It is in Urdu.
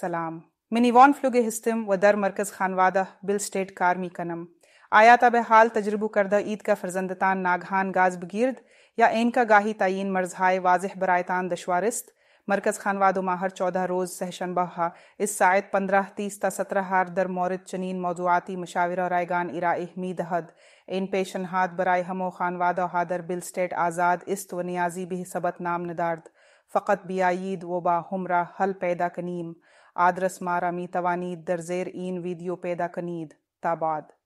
سلام منی وان فلوگ ہستم و در مرکز خانوادہ بل سٹیٹ کارمی کنم آیا تب حال تجربہ کردہ عید کا فرزندتان ناگہان گاز بگیرد یا این کا گاہی تعین مرزہائے واضح برائتان دشوارست مرکز خانواد و ماہر چودہ روز سہشن بہا اس سائد پندرہ تیس تا سترہ ہار در مورد چنین موضوعاتی مشاورہ رائے گان ارا اہمید حد پیشن ہاتھ برائے خانواد و حادر بل حادر آزاد است و نیازی بھی سبت نام ندارد فقط بیایید و با ہمراہ حل پیدا کنیم آدرس مارا توانید در زیر این ویدیو پیدا کنید تاباد